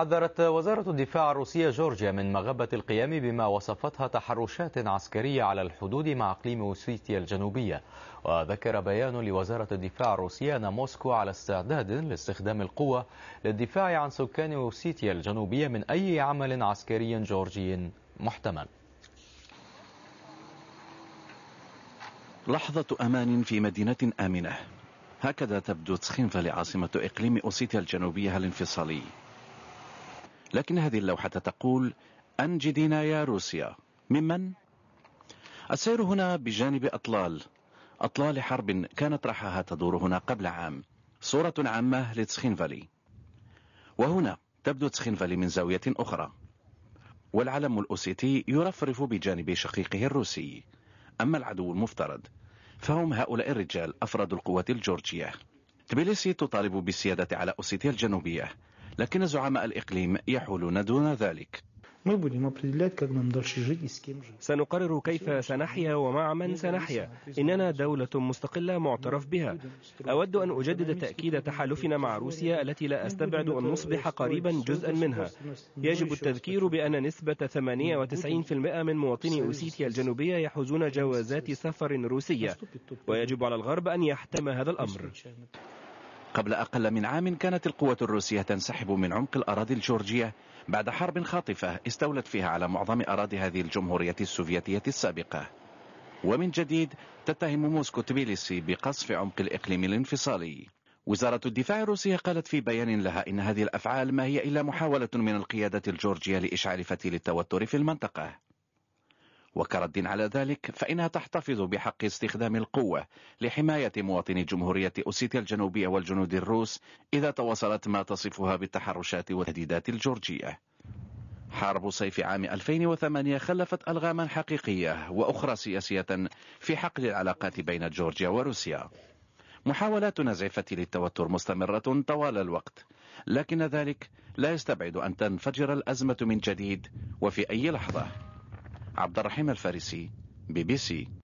حذرت وزارة الدفاع الروسية جورجيا من مغبة القيام بما وصفتها تحرشات عسكرية على الحدود مع إقليم أوسيتيا الجنوبية وذكر بيان لوزارة الدفاع الروسية أن موسكو على استعداد لاستخدام القوة للدفاع عن سكان أوسيتيا الجنوبية من أي عمل عسكري جورجي محتمل لحظة أمان في مدينة آمنة هكذا تبدو تسخينفا لعاصمة إقليم أوسيتيا الجنوبية الانفصالي لكن هذه اللوحة تقول أنجدينا يا روسيا ممن؟ السير هنا بجانب أطلال أطلال حرب كانت رحاها تدور هنا قبل عام صورة عامة لتسخينفالي وهنا تبدو تسخينفالي من زاوية أخرى والعلم الأوسيتي يرفرف بجانب شقيقه الروسي أما العدو المفترض فهم هؤلاء الرجال أفراد القوات الجورجية تبليسي تطالب بالسيادة على أوسيتيا الجنوبية لكن زعماء الإقليم يحولون دون ذلك سنقرر كيف سنحيا ومع من سنحيا إننا دولة مستقلة معترف بها أود أن أجدد تأكيد تحالفنا مع روسيا التي لا أستبعد أن نصبح قريبا جزءا منها يجب التذكير بأن نسبة 98% من مواطني أوسيتيا الجنوبية يحوزون جوازات سفر روسية ويجب على الغرب أن يحتم هذا الأمر قبل أقل من عام كانت القوة الروسية تنسحب من عمق الأراضي الجورجية بعد حرب خاطفة استولت فيها على معظم أراضي هذه الجمهورية السوفيتية السابقة ومن جديد تتهم موسكو تبيليسي بقصف عمق الإقليم الانفصالي وزارة الدفاع الروسية قالت في بيان لها إن هذه الأفعال ما هي إلا محاولة من القيادة الجورجية لإشعال فتيل التوتر في المنطقة وكرد على ذلك فإنها تحتفظ بحق استخدام القوة لحماية مواطني جمهورية أوسيتيا الجنوبية والجنود الروس إذا تواصلت ما تصفها بالتحرشات والتهديدات الجورجية حرب صيف عام 2008 خلفت ألغاما حقيقية وأخرى سياسية في حقل العلاقات بين جورجيا وروسيا محاولات نزعفة للتوتر مستمرة طوال الوقت لكن ذلك لا يستبعد أن تنفجر الأزمة من جديد وفي أي لحظة عبد الرحيم الفارسي بي بي سي